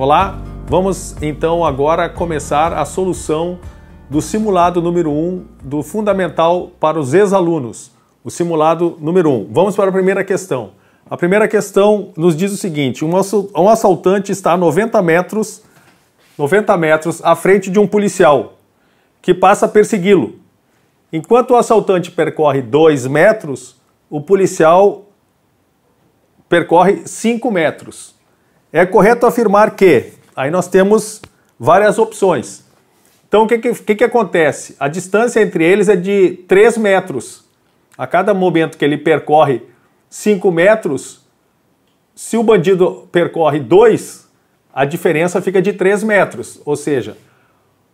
Olá, vamos então agora começar a solução do simulado número 1 um, do fundamental para os ex-alunos, o simulado número 1. Um. Vamos para a primeira questão. A primeira questão nos diz o seguinte, um assaltante está a 90 metros, 90 metros à frente de um policial que passa a persegui-lo. Enquanto o assaltante percorre 2 metros, o policial percorre 5 metros. É correto afirmar que aí nós temos várias opções. Então, o que, que, que, acontece? A distância entre eles é de 3 metros. A cada momento que ele percorre 5 metros, se o bandido percorre 2, a diferença fica de 3 metros. Ou seja,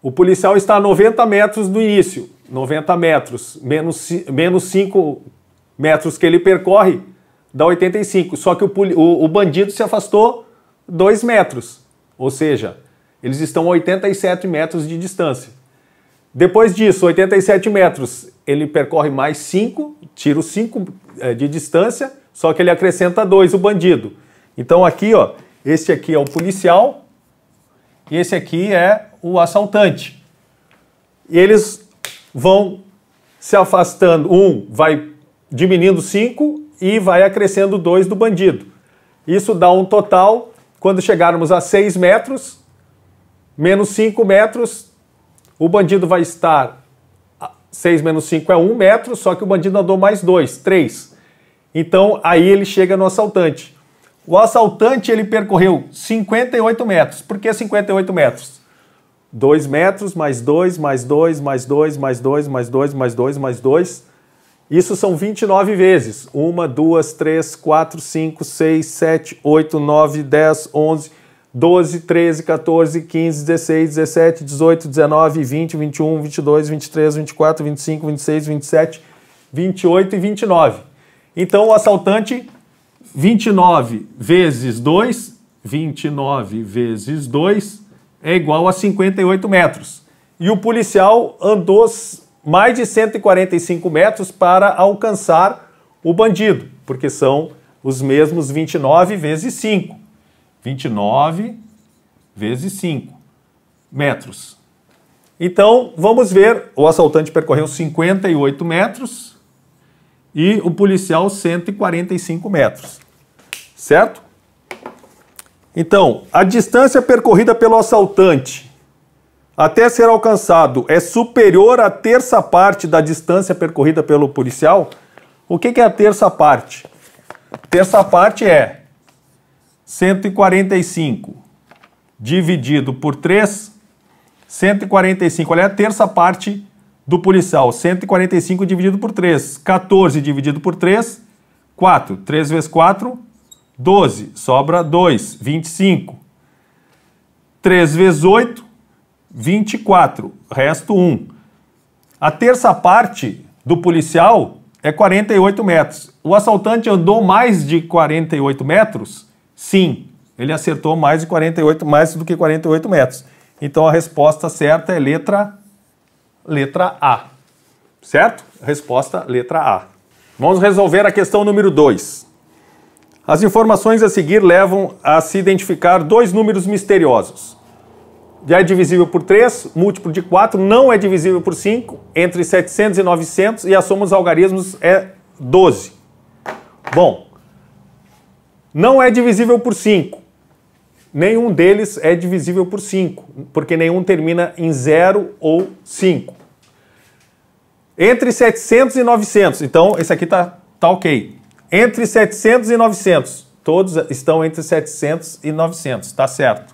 o policial está a 90 metros do início. 90 metros menos, menos 5 metros que ele percorre dá 85. Só que o, o, o bandido se afastou 2 metros, ou seja, eles estão a 87 metros de distância. Depois disso, 87 metros, ele percorre mais 5, tira os 5 eh, de distância, só que ele acrescenta 2, o bandido. Então aqui, ó, esse aqui é o policial e esse aqui é o assaltante. E eles vão se afastando, um vai diminuindo 5 e vai acrescendo 2 do bandido. Isso dá um total quando chegarmos a 6 metros, menos 5 metros, o bandido vai estar. 6 menos 5 é 1 metro, só que o bandido andou mais 2, 3. Então aí ele chega no assaltante. O assaltante ele percorreu 58 metros. Por que 58 metros? 2 metros mais 2, mais 2, mais 2, mais 2, mais 2, mais 2, mais 2, mais 2 isso são 29 vezes. 1, 2, 3, 4, 5, 6, 7, 8, 9, 10, 11, 12, 13, 14, 15, 16, 17, 18, 19, 20, 21, 22, 23, 24, 25, 26, 27, 28 e 29. Então o assaltante 29 vezes 2, 29 vezes 2 é igual a 58 metros. E o policial andou mais de 145 metros para alcançar o bandido, porque são os mesmos 29 vezes 5. 29 vezes 5 metros. Então, vamos ver, o assaltante percorreu 58 metros e o policial 145 metros. Certo? Então, a distância percorrida pelo assaltante até ser alcançado é superior à terça parte da distância percorrida pelo policial, o que, que é a terça parte? Terça parte é 145 dividido por 3, 145. Olha é a terça parte do policial. 145 dividido por 3. 14 dividido por 3, 4. 3 vezes 4, 12. Sobra 2. 25. 3 vezes 8, 24, resto 1. A terça parte do policial é 48 metros. O assaltante andou mais de 48 metros? Sim, ele acertou mais de 48, mais do que 48 metros. Então a resposta certa é letra letra A. Certo? Resposta letra A. Vamos resolver a questão número 2. As informações a seguir levam a se identificar dois números misteriosos já é divisível por 3, múltiplo de 4, não é divisível por 5, entre 700 e 900, e a soma dos algarismos é 12. Bom, não é divisível por 5. Nenhum deles é divisível por 5, porque nenhum termina em 0 ou 5. Entre 700 e 900, então esse aqui está tá ok. Entre 700 e 900, todos estão entre 700 e 900, está certo.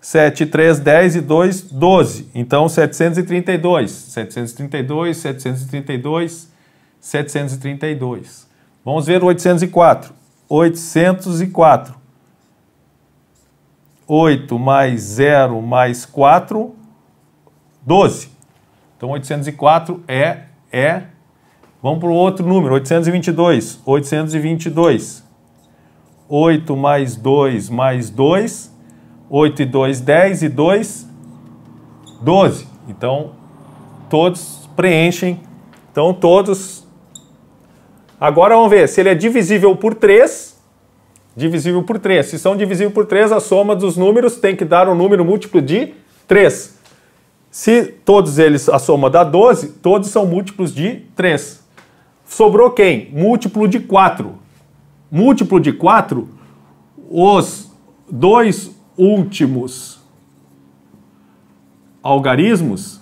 7, 3, 10 e 2, 12. Então, 732. 732, 732, 732. Vamos ver o 804. 804. 8 mais 0 mais 4, 12. Então, 804 é, é. Vamos para o outro número, 822. 822. 8 mais 2 mais 2, 8 e 2, 10 e 2, 12. Então, todos preenchem. Então, todos. Agora vamos ver se ele é divisível por 3. Divisível por 3. Se são divisíveis por 3, a soma dos números tem que dar um número múltiplo de 3. Se todos eles, a soma dá 12, todos são múltiplos de 3. Sobrou quem? Múltiplo de 4. Múltiplo de 4, os 2, últimos algarismos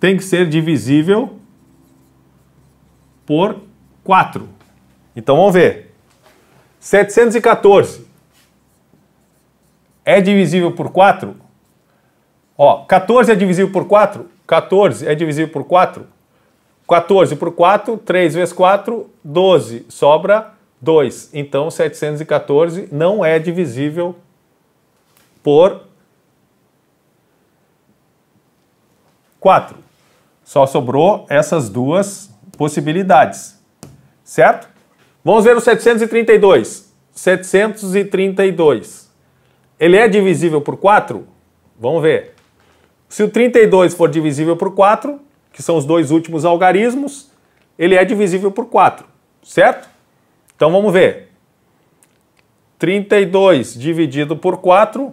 tem que ser divisível por 4. Então vamos ver. 714 é divisível por 4? Ó, 14 é divisível por 4? 14 é divisível por 4? 14 por 4, 3 vezes 4, 12. Sobra 2. Então 714 não é divisível por por 4. Só sobrou essas duas possibilidades, certo? Vamos ver o 732. 732. Ele é divisível por 4? Vamos ver. Se o 32 for divisível por 4, que são os dois últimos algarismos, ele é divisível por 4, certo? Então vamos ver. 32 dividido por 4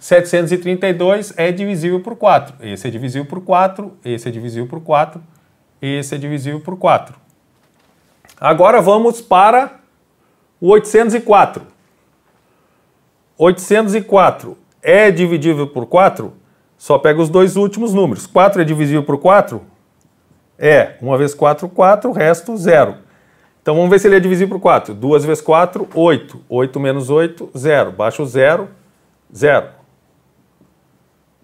732 é divisível por 4. Esse é divisível por 4, esse é divisível por 4, esse é divisível por 4. Agora vamos para o 804. 804 é dividível por 4? Só pega os dois últimos números. 4 é divisível por 4? É. 1 vezes 4, 4. resto, 0. Então vamos ver se ele é divisível por 4. 2 vezes 4, 8. 8 menos 8, 0. Baixo 0, 0.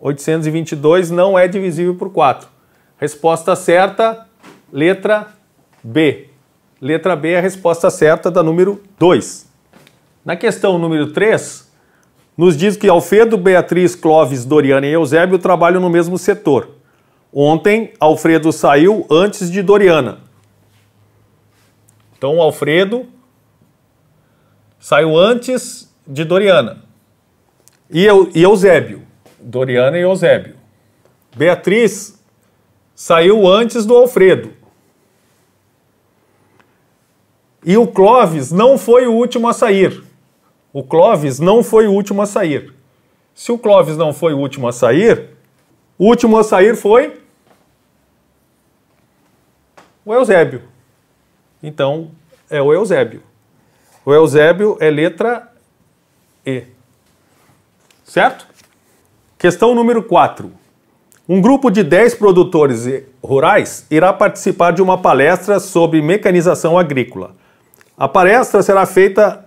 822 não é divisível por 4. Resposta certa, letra B. Letra B é a resposta certa da número 2. Na questão número 3, nos diz que Alfredo, Beatriz, Clóvis, Doriana e Eusébio trabalham no mesmo setor. Ontem, Alfredo saiu antes de Doriana. Então, Alfredo saiu antes de Doriana. E, eu, e Eusébio Doriana e Eusébio. Beatriz saiu antes do Alfredo. E o Clóvis não foi o último a sair. O Clóvis não foi o último a sair. Se o Clóvis não foi o último a sair, o último a sair foi o Eusébio. Então, é o Eusébio. O Eusébio é letra E. Certo? Questão número 4. Um grupo de 10 produtores rurais irá participar de uma palestra sobre mecanização agrícola. A palestra será feita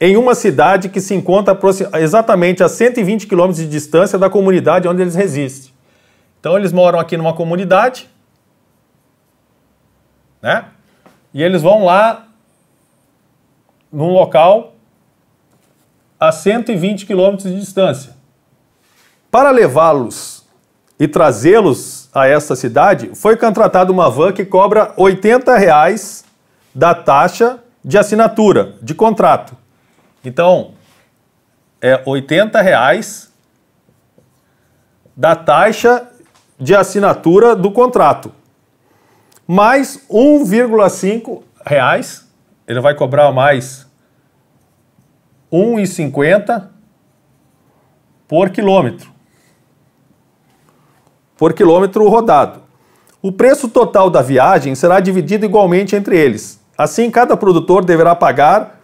em uma cidade que se encontra exatamente a 120 quilômetros de distância da comunidade onde eles resistem. Então eles moram aqui numa comunidade, né? E eles vão lá num local a 120 quilômetros de distância. Para levá-los e trazê-los a essa cidade, foi contratada uma van que cobra 80 reais da taxa de assinatura, de contrato. Então, é 80 reais da taxa de assinatura do contrato. Mais 1,5 reais, ele vai cobrar mais 1,50 por quilômetro por quilômetro rodado. O preço total da viagem será dividido igualmente entre eles. Assim, cada produtor deverá pagar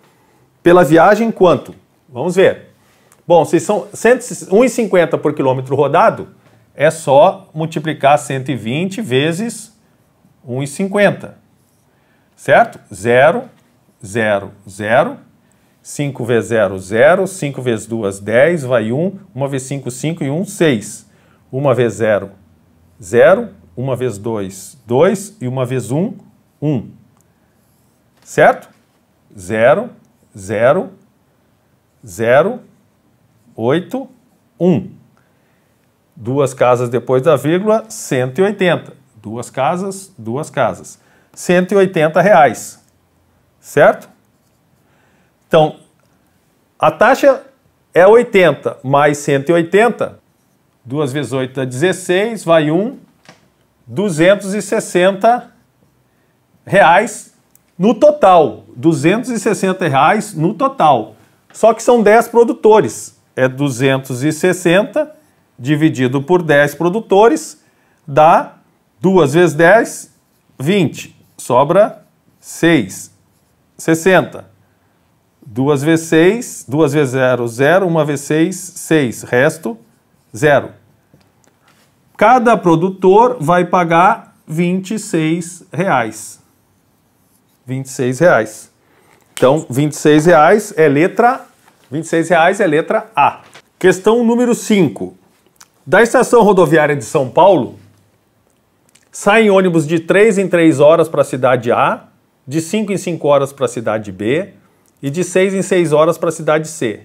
pela viagem quanto? Vamos ver. Bom, se são 1,50 por quilômetro rodado, é só multiplicar 120 vezes 1,50. Certo? 0, 0, 0. 5 vezes 0, 0. 5 vezes 2, 10. Vai 1. 1 vezes 5, 5. E 1, 6. 1 vezes 0, 0, 1 vezes 2, 2 e 1 vez 1, 1. Certo? 0, 0, 0, 8, 1. Duas casas depois da vírgula, 180. Duas casas, duas casas. 180 reais. Certo? Então, a taxa é 80 mais 180 2 vezes 8 dá 16, vai 1, 260 reais no total. 260 reais no total. Só que são 10 produtores. É 260 dividido por 10 produtores, dá 2 vezes 10, 20. Sobra 6, 60. 2 vezes 6, 2 vezes 0, 0, 1 vezes 6, 6. Resto, Zero. Cada produtor vai pagar 26 reais. 26 reais. Então, 26 reais é letra 26 reais é letra A. Questão número 5. Da estação rodoviária de São Paulo, saem ônibus de 3 em 3 horas para a cidade A, de 5 em 5 horas para a cidade B e de 6 em 6 horas para a cidade C.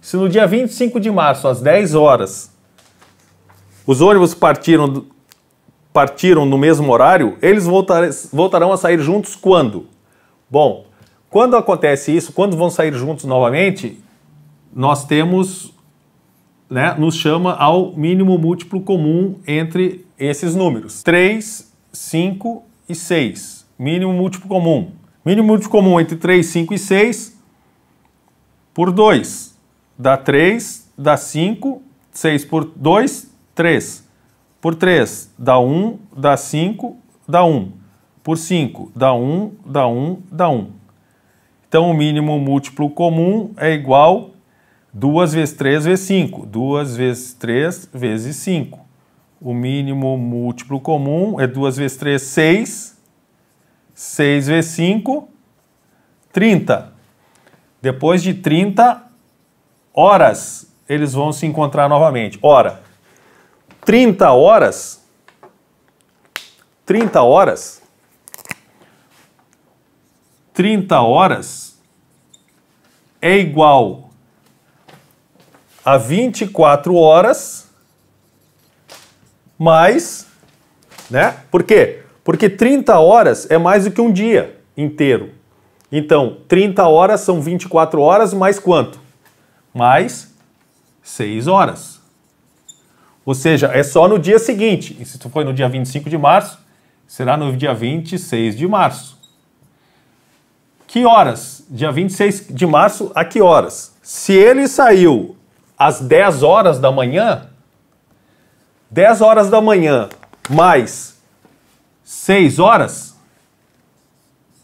Se no dia 25 de março, às 10 horas, os ônibus partiram, partiram no mesmo horário, eles voltar, voltarão a sair juntos quando? Bom, quando acontece isso, quando vão sair juntos novamente, nós temos, né, nos chama ao mínimo múltiplo comum entre esses números: 3, 5 e 6. Mínimo múltiplo comum. Mínimo múltiplo comum entre 3, 5 e 6 por 2. Dá 3, dá 5, 6 por 2, 3. Por 3 dá 1, dá 5, dá 1. Por 5 dá 1, dá 1, dá 1. Então o mínimo múltiplo comum é igual 2 vezes 3 vezes 5. 2 vezes 3 vezes 5. O mínimo múltiplo comum é 2 vezes 3, 6. 6 vezes 5, 30. Depois de 30 horas, eles vão se encontrar novamente. Hora. 30 horas, 30 horas, 30 horas é igual a 24 horas mais, né? Por quê? Porque 30 horas é mais do que um dia inteiro. Então, 30 horas são 24 horas mais quanto? Mais 6 horas. Ou seja, é só no dia seguinte. E se foi no dia 25 de março, será no dia 26 de março. Que horas? Dia 26 de março, a que horas? Se ele saiu às 10 horas da manhã, 10 horas da manhã mais 6 horas,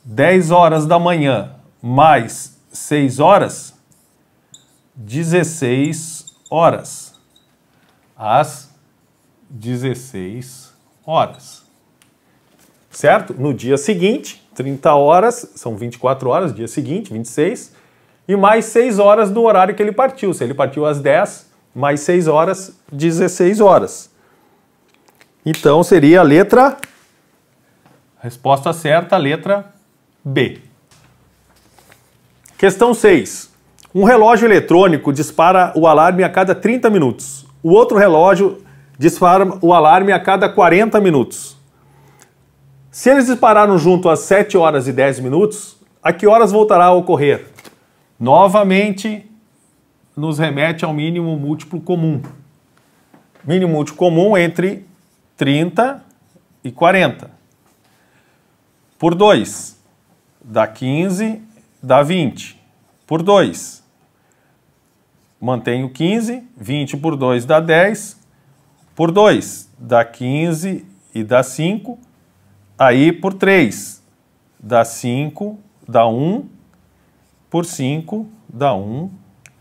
10 horas da manhã mais 6 horas, 16 horas às 16 horas. Certo? No dia seguinte, 30 horas, são 24 horas, dia seguinte, 26, e mais 6 horas do horário que ele partiu. Se ele partiu às 10, mais 6 horas, 16 horas. Então seria a letra. Resposta certa, letra B. Questão 6. Um relógio eletrônico dispara o alarme a cada 30 minutos. O outro relógio dispara o alarme a cada 40 minutos. Se eles dispararam junto às 7 horas e 10 minutos, a que horas voltará a ocorrer? Novamente, nos remete ao mínimo múltiplo comum. Mínimo múltiplo comum entre 30 e 40. Por 2, dá 15, dá 20. Por 2, mantenho 15, 20 por 2 dá 10, por 2 dá 15 e dá 5, aí por 3 dá 5, dá 1, por 5 dá 1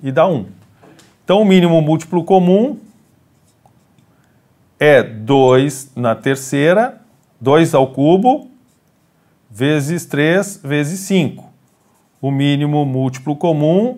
e dá 1. Então o mínimo múltiplo comum é 2 na terceira, 2 ao cubo, vezes 3, vezes 5. O mínimo múltiplo comum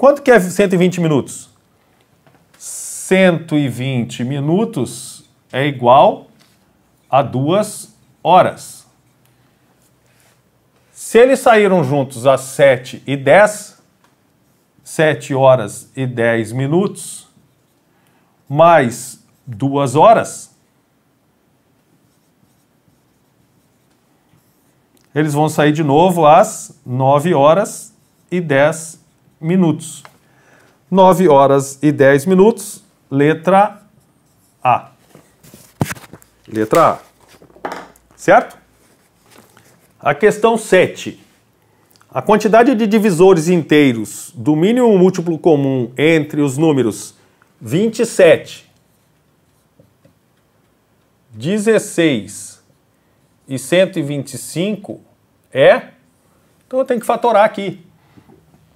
Quanto que é 120 minutos? 120 minutos é igual a duas horas. Se eles saíram juntos às 7 e 10, 7 horas e 10 minutos, mais duas horas, eles vão sair de novo às 9 horas e 10 minutos minutos. 9 horas e 10 minutos, letra A. Letra A. Certo? A questão 7. A quantidade de divisores inteiros do mínimo múltiplo comum entre os números 27, 16 e 125 é. Então eu tenho que fatorar aqui.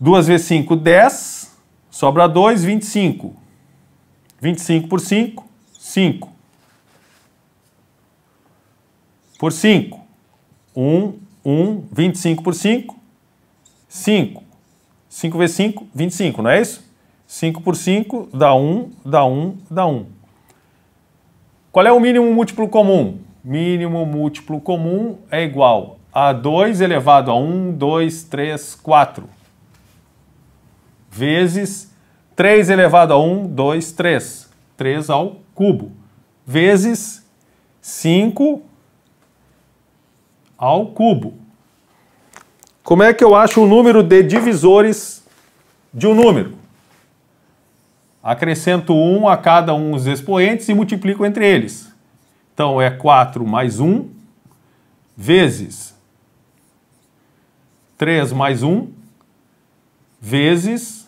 2 vezes 5, 10. Sobra 2, 25. 25 por 5, 5. Por 5. 1, 1, 25 por 5, 5. 5 vezes 5, 25, não é isso? 5 por 5 dá 1, dá 1, dá 1. Qual é o mínimo múltiplo comum? Mínimo múltiplo comum é igual a 2 elevado a 1, 2, 3, 4 vezes 3 elevado a 1, 2, 3. 3 ao cubo. Vezes 5 ao cubo. Como é que eu acho o número de divisores de um número? Acrescento 1 a cada um dos expoentes e multiplico entre eles. Então é 4 mais 1 vezes 3 mais 1 vezes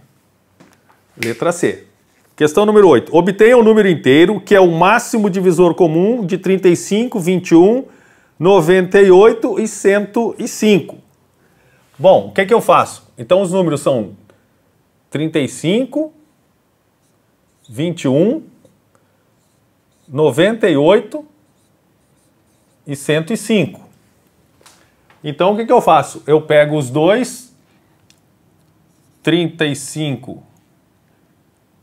Letra C. Questão número 8. Obtenha um número inteiro que é o máximo divisor comum de 35, 21, 98 e 105. Bom, o que é que eu faço? Então os números são 35, 21, 98 e 105. Então o que, é que eu faço? Eu pego os dois, 35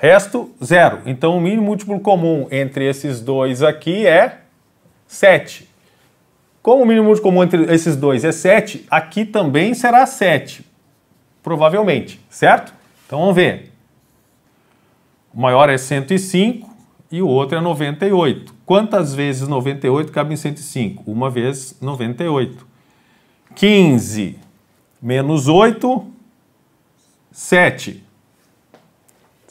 Resto, zero. Então, o mínimo múltiplo comum entre esses dois aqui é 7. Como o mínimo múltiplo comum entre esses dois é 7, aqui também será 7, provavelmente, certo? Então, vamos ver. O maior é 105 e o outro é 98. Quantas vezes 98 cabe em 105? Uma vez 98. 15 menos 8, 7.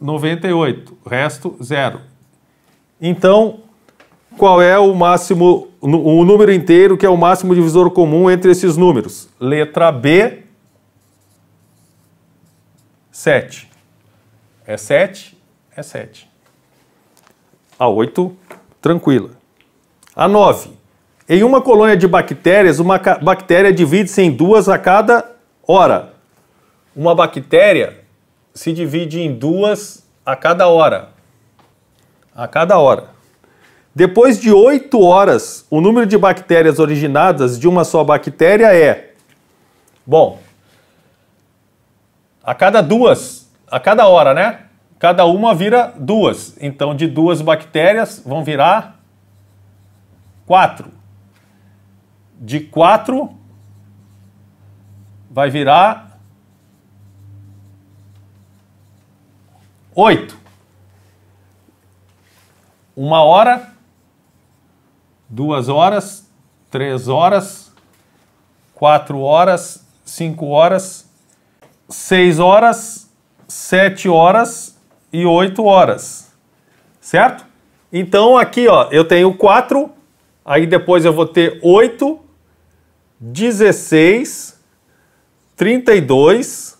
98, resto zero. Então, qual é o máximo, o número inteiro que é o máximo divisor comum entre esses números? Letra B, 7. É 7? É 7. A 8, tranquila. A 9. Em uma colônia de bactérias, uma bactéria divide-se em duas a cada hora. Uma bactéria se divide em duas a cada hora. A cada hora. Depois de 8 horas, o número de bactérias originadas de uma só bactéria é. Bom, a cada duas, a cada hora, né? Cada uma vira duas. Então, de duas bactérias vão virar quatro. De quatro vai virar 8. Uma hora, duas horas, três horas, quatro horas, cinco horas, seis horas, sete horas e oito horas. Certo? Então aqui ó, eu tenho quatro, aí depois eu vou ter oito, dezesseis, trinta e dois,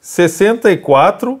sessenta e quatro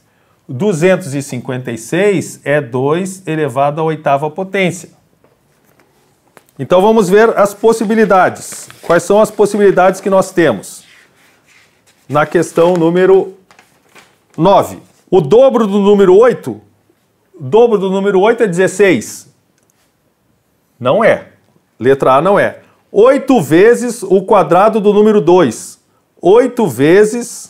256 é 2 elevado à oitava potência. Então vamos ver as possibilidades. Quais são as possibilidades que nós temos? Na questão número 9. O dobro do número 8, dobro do número 8 é 16. Não é. Letra A não é. 8 vezes o quadrado do número 2. 8 vezes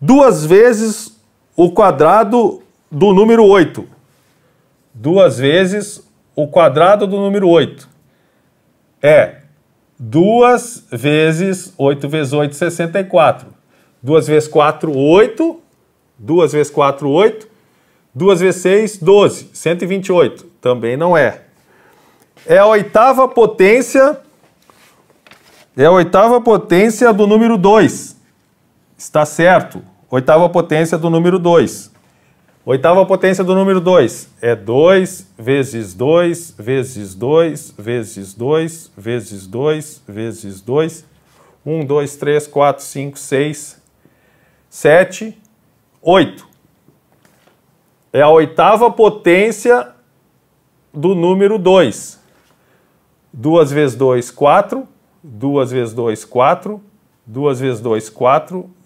duas vezes o quadrado do número 8. Duas vezes o quadrado do número 8 é 2 vezes 8 vezes 8, 64. 2 vezes 4, 8. 2 vezes 4, 8. 2 vezes 6, 12. 128. Também não é. É a oitava potência. É a oitava potência do número 2. Está certo. Oitava potência do número 2. Oitava potência do número 2 é 2 vezes 2 vezes 2 vezes 2 vezes 2 vezes 2. 1, 2, 3, 4, 5, 6, 7, 8. É a oitava potência do número 2. 2 vezes 2, 4. 2 vezes 2, 4. 2 vezes 2, 4.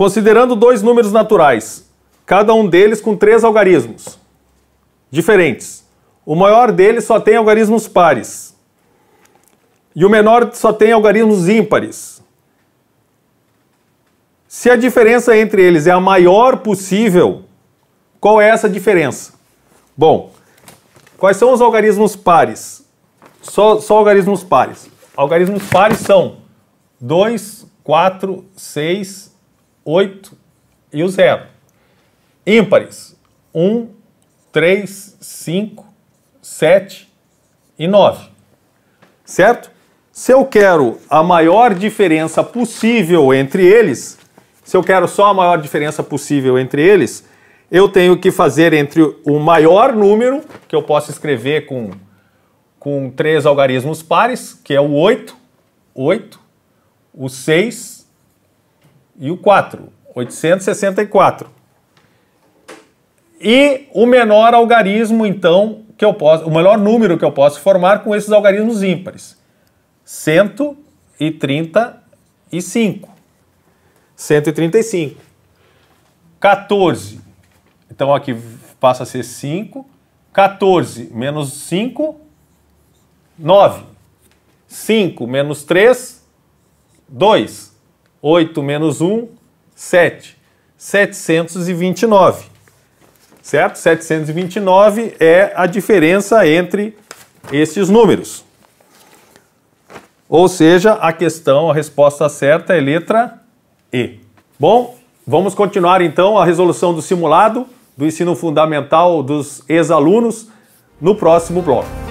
Considerando dois números naturais, cada um deles com três algarismos diferentes. O maior deles só tem algarismos pares. E o menor só tem algarismos ímpares. Se a diferença entre eles é a maior possível, qual é essa diferença? Bom, quais são os algarismos pares? Só, só algarismos pares. Algarismos pares são 2, 4, 6, 8 e o 0. Ímpares 1, 3, 5, 7 e 9. Certo? Se eu quero a maior diferença possível entre eles, se eu quero só a maior diferença possível entre eles, eu tenho que fazer entre o maior número, que eu posso escrever com, com três algarismos pares, que é o 8, 8, o 6 e o 4, 864. E o menor algarismo, então, que eu posso, o melhor número que eu posso formar com esses algarismos ímpares. 135. 135. 14. Então aqui passa a ser 5. 14 menos 5, 9. 5 menos 3, 2. 8 menos 1, 7. 729. Certo? 729 é a diferença entre estes números. Ou seja, a questão, a resposta certa é letra E. Bom, vamos continuar então a resolução do simulado do ensino fundamental dos ex-alunos no próximo bloco.